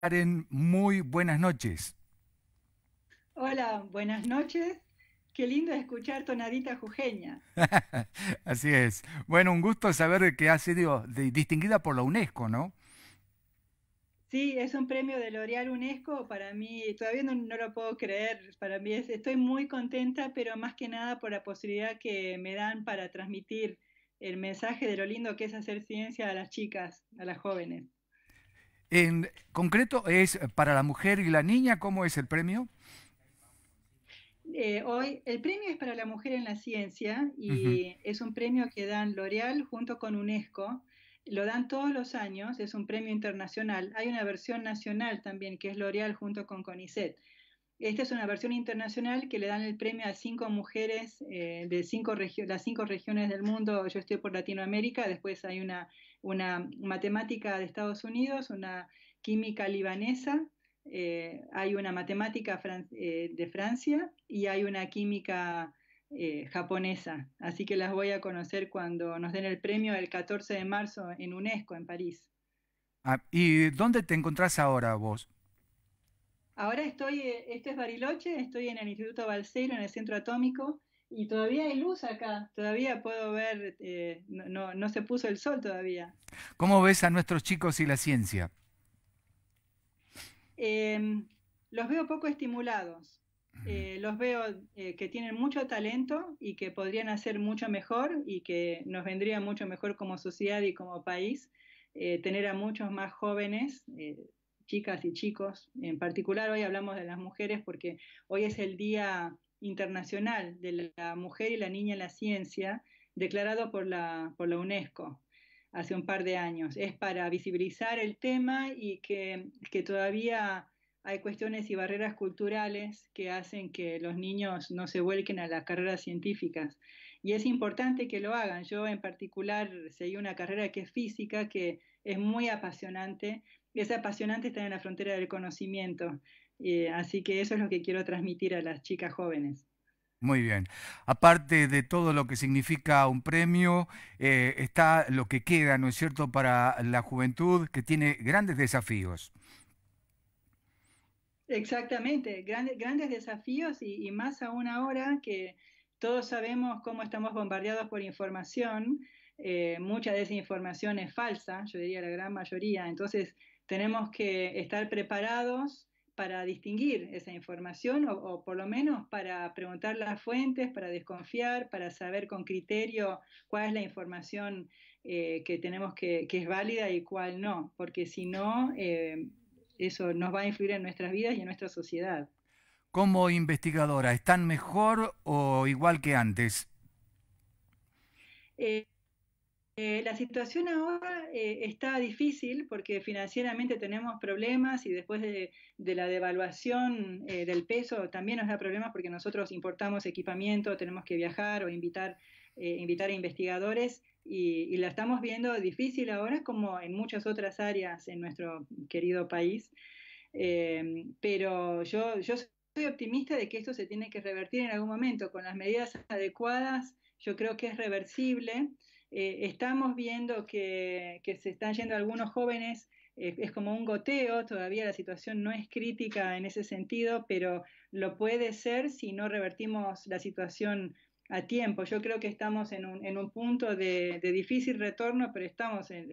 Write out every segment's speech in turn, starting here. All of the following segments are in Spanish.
Karen, muy buenas noches. Hola, buenas noches. Qué lindo escuchar Tonadita Jujeña. Así es. Bueno, un gusto saber que ha sido distinguida por la UNESCO, ¿no? Sí, es un premio de L'Oreal UNESCO. Para mí, todavía no, lo puedo creer. Para mí estoy muy contenta, pero más que nada por la posibilidad que me dan para transmitir el mensaje de lo lindo que es hacer ciencia a las chicas, a las jóvenes. En concreto, es para la mujer y la niña, ¿cómo es el premio? Eh, hoy el premio es para la mujer en la ciencia y es un premio que dan L'Oreal junto con UNESCO. Lo dan todos los años, es un premio internacional. Hay una versión nacional también que es L'Oreal junto con CONICET. Esta es una versión internacional que le dan el premio a cinco mujeres eh, de cinco las cinco regiones del mundo. Yo estoy por Latinoamérica, después hay una, una matemática de Estados Unidos, una química libanesa, eh, hay una matemática eh, de Francia y hay una química japonesa. Así que las voy a conocer cuando nos den el premio el 14 de marzo en UNESCO, en París. Ah, ¿Y dónde te encontrás ahora vos? Ahora estoy, eh, este es Bariloche, estoy en el Instituto Balseiro, en el Centro Atómico, y todavía hay luz acá, todavía puedo ver, eh, no, no, se puso el sol todavía. ¿Cómo ves a nuestros chicos y la ciencia? Em, los veo poco estimulados, eh, los veo que tienen mucho talento y que podrían hacer mucho mejor y que nos vendría mucho mejor como sociedad y como país tener a muchos más jóvenes chicas y chicos. En particular hoy hablamos de las mujeres porque hoy es el Día Internacional de la Mujer y la Niña en la Ciencia, declarado por la, por la UNESCO hace un par de años. Es para visibilizar el tema y que, que todavía hay cuestiones y barreras culturales que hacen que los niños no se vuelquen a las carreras científicas. Y es importante que lo hagan. Yo en particular seguí una carrera que es física, que es muy apasionante es apasionante estar en la frontera del conocimiento. Eh, así que eso es lo que quiero transmitir a las chicas jóvenes. Muy bien. Aparte de todo lo que significa un premio, eh, está lo que queda, ¿no es cierto?, para la juventud que tiene grandes desafíos. Exactamente, grandes, desafíos y, y, más aún ahora que todos sabemos cómo estamos bombardeados por información, eh, mucha de esa información es falsa, yo diría la gran mayoría, entonces tenemos que estar preparados para distinguir esa información o, por lo menos para preguntar las fuentes, para desconfiar, para saber con criterio cuál es la información eh, que tenemos que, es válida y cuál no, porque si no, eh, eso nos va a influir en nuestras vidas y en nuestra sociedad. Como investigadora, ¿están mejor o igual que antes? Eh, eh, la situación ahora eh, está difícil porque financieramente tenemos problemas y después de, la devaluación eh, del peso también nos da problemas porque nosotros importamos equipamiento, tenemos que viajar o invitar, invitar a investigadores y, la estamos viendo difícil ahora como en muchas otras áreas en nuestro querido país. pero yo, yo soy optimista de que esto se tiene que revertir en algún momento con las medidas adecuadas. Yo creo que es reversible. Eh, estamos viendo que, se están yendo algunos jóvenes, eh, es como un goteo, todavía la situación no es crítica en ese sentido, pero lo puede ser si no revertimos la situación a tiempo. Yo creo que estamos en un, punto de, difícil retorno, pero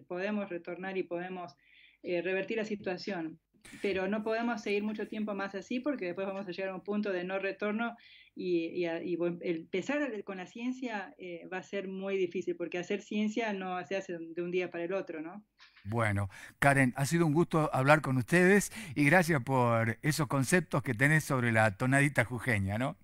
podemos retornar y podemos eh, revertir la situación pero no podemos seguir mucho tiempo más así porque después vamos a llegar a un punto de no retorno y, empezar con la ciencia eh, va a ser muy difícil porque hacer ciencia no se hace de un día para el otro, ¿no? Bueno, Karen, ha sido un gusto hablar con ustedes y gracias por esos conceptos que tenés sobre la tonadita jujeña, ¿no?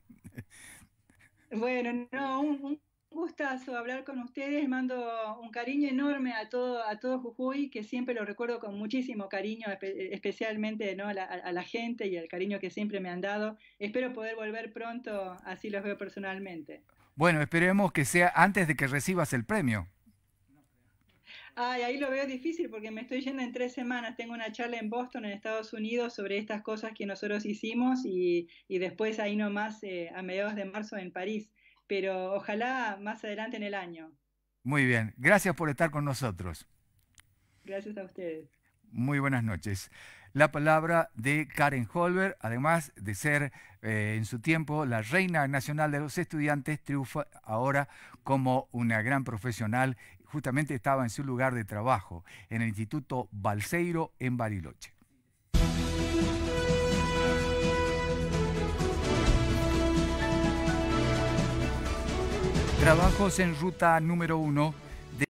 Bueno, no, un gustazo hablar con ustedes, mando un cariño enorme a todo, a todo Jujuy, que siempre lo recuerdo con muchísimo cariño, especialmente ¿no? a, la, gente y el cariño que siempre me han dado. Espero poder volver pronto, así los veo personalmente. Bueno, esperemos que sea antes de que recibas el premio. Ay, ahí lo veo difícil porque me estoy yendo en tres semanas. Tengo una charla en Boston, en Estados Unidos, sobre estas cosas que nosotros hicimos y, después ahí nomás eh, a mediados de marzo en París pero ojalá más adelante en el año. Muy bien, gracias por estar con nosotros. Gracias a ustedes. Muy buenas noches. La palabra de Karen Holber, además de ser eh, en su tiempo la reina nacional de los estudiantes, triunfa ahora como una gran profesional. Justamente estaba en su lugar de trabajo, en el Instituto Balseiro en Bariloche. Trabajos en ruta número uno